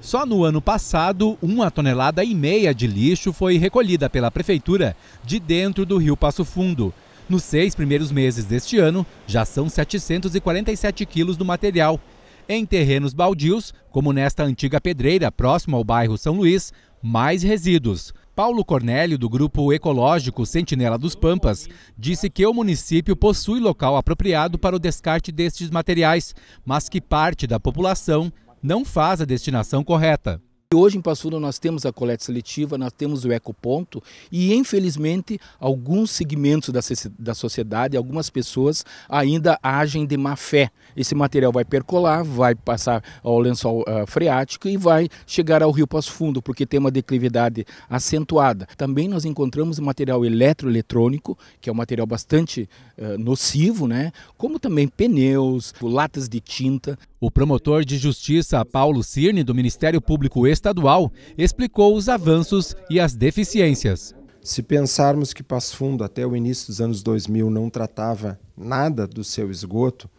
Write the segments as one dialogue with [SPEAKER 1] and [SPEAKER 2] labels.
[SPEAKER 1] Só no ano passado, uma tonelada e meia de lixo foi recolhida pela prefeitura de dentro do Rio Passo Fundo. Nos seis primeiros meses deste ano, já são 747 quilos do material. Em terrenos baldios, como nesta antiga pedreira próximo ao bairro São Luís, mais resíduos. Paulo Cornélio, do grupo ecológico Sentinela dos Pampas, disse que o município possui local apropriado para o descarte destes materiais, mas que parte da população não faz a destinação correta.
[SPEAKER 2] Hoje em Passaúna nós temos a coleta seletiva, nós temos o ecoponto e infelizmente alguns segmentos da, sociedade, algumas pessoas ainda agem de má fé. Esse material vai percolar, vai passar ao lençol uh, freático e vai chegar ao rio Passo Fundo, porque tem uma declividade acentuada. Também nós encontramos material eletroeletrônico, que é um material bastante uh, nocivo,
[SPEAKER 1] né? como também pneus, latas de tinta. O promotor de justiça Paulo Cirne, do Ministério Público Exterior, estadual explicou os avanços e as deficiências.
[SPEAKER 3] Se pensarmos que Passo Fundo até o início dos anos 2000 não tratava nada do seu esgoto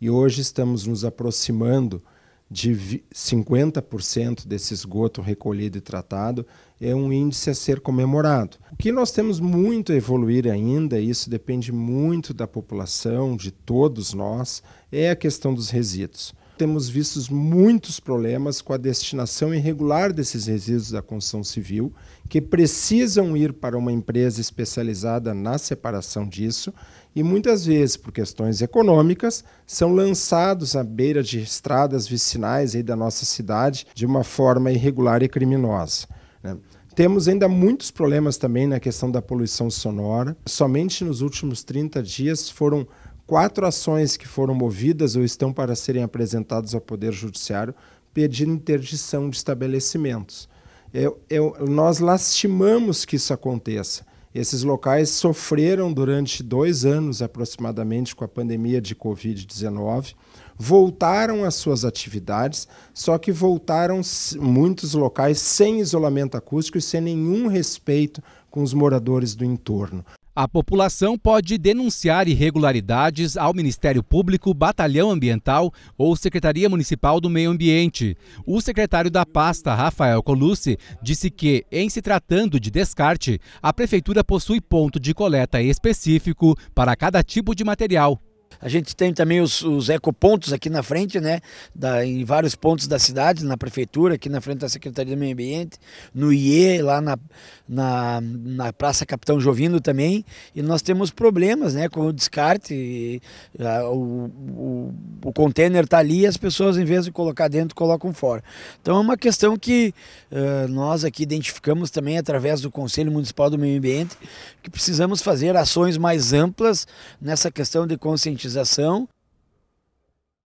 [SPEAKER 3] e hoje estamos nos aproximando de 50% desse esgoto recolhido e tratado, é um índice a ser comemorado. O que nós temos muito a evoluir ainda, e isso depende muito da população, de todos nós, é a questão dos resíduos temos visto muitos problemas com a destinação irregular desses resíduos da construção civil, que precisam ir para uma empresa especializada na separação disso e muitas vezes, por questões econômicas, são lançados à beira de estradas vicinais da nossa cidade de uma forma irregular e criminosa. Né? Temos ainda muitos problemas também na questão da poluição sonora. Somente nos últimos 30 dias foram quatro ações que foram movidas ou estão para serem apresentadas ao Poder Judiciário pedindo interdição de estabelecimentos. Eu, eu, nós lastimamos que isso aconteça. Esses locais sofreram durante dois anos aproximadamente com a pandemia de Covid-19, voltaram às suas atividades, só que voltaram muitos locais sem isolamento acústico e sem nenhum respeito com os moradores do entorno.
[SPEAKER 1] A população pode denunciar irregularidades ao Ministério Público, Batalhão Ambiental ou Secretaria Municipal do Meio Ambiente. O secretário da pasta, Rafael Colucci, disse que, em se tratando de descarte, a Prefeitura possui ponto de coleta específico para cada tipo de material
[SPEAKER 4] a gente tem também os, os ecopontos aqui na frente, né? Da, em vários pontos da cidade, na prefeitura, aqui na frente da Secretaria do Meio Ambiente, no IE, lá na, na, na Praça Capitão Jovino também. E nós temos problemas, né? Com o descarte, e, a, o, o, o container está ali e as pessoas, em vez de colocar dentro, colocam fora. Então é uma questão que uh, nós aqui identificamos também através do Conselho Municipal do Meio Ambiente, que precisamos fazer ações mais amplas nessa questão de conscientização privatização